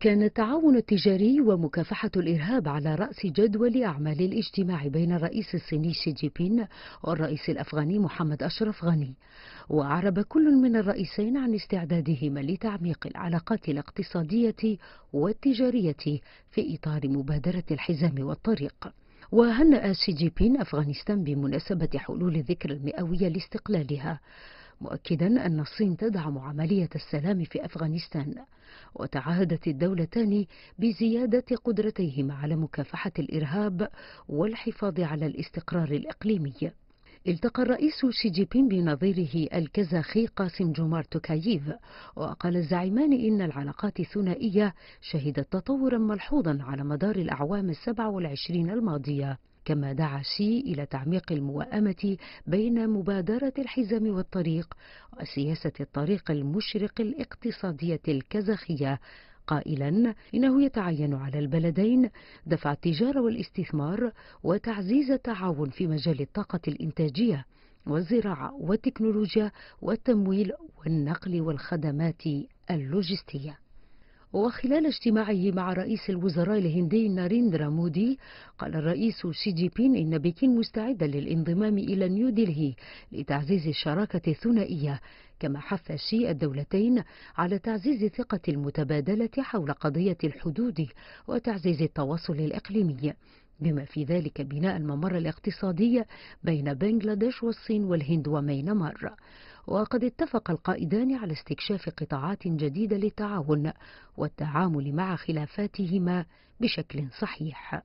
كان التعاون التجاري ومكافحة الإرهاب على رأس جدول أعمال الاجتماع بين الرئيس الصيني شي جي بين والرئيس الأفغاني محمد أشرف غني وأعرب كل من الرئيسين عن استعدادهما لتعميق العلاقات الاقتصادية والتجارية في إطار مبادرة الحزام والطريق وهنأ شي جي بين أفغانستان بمناسبة حلول الذكرى المئوية لاستقلالها مؤكدا أن الصين تدعم عملية السلام في أفغانستان وتعهدت الدولتان بزيادة قدرتيهما على مكافحة الإرهاب والحفاظ على الاستقرار الإقليمي التقى الرئيس شي جي بين بنظيره الكازاخي قاسم جومار توكاييف وقال الزعيمان إن العلاقات الثنائية شهدت تطورا ملحوظا على مدار الأعوام السبع والعشرين الماضية كما دعا شي إلى تعميق الموائمة بين مبادرة الحزام والطريق وسياسة الطريق المشرق الاقتصادية الكازاخية قائلا إنه يتعين على البلدين دفع التجارة والاستثمار وتعزيز التعاون في مجال الطاقة الإنتاجية والزراعة والتكنولوجيا والتمويل والنقل والخدمات اللوجستية وخلال اجتماعه مع رئيس الوزراء الهندي ناريندرا مودي قال الرئيس شي جي بين إن بكين مستعدة للانضمام إلى نيودلهي لتعزيز الشراكة الثنائية كما حث شي الدولتين على تعزيز الثقة المتبادلة حول قضية الحدود وتعزيز التواصل الإقليمي بما في ذلك بناء الممر الاقتصادي بين بنغلاديش والصين والهند ومينمار وقد اتفق القائدان على استكشاف قطاعات جديدة للتعاون والتعامل مع خلافاتهما بشكل صحيح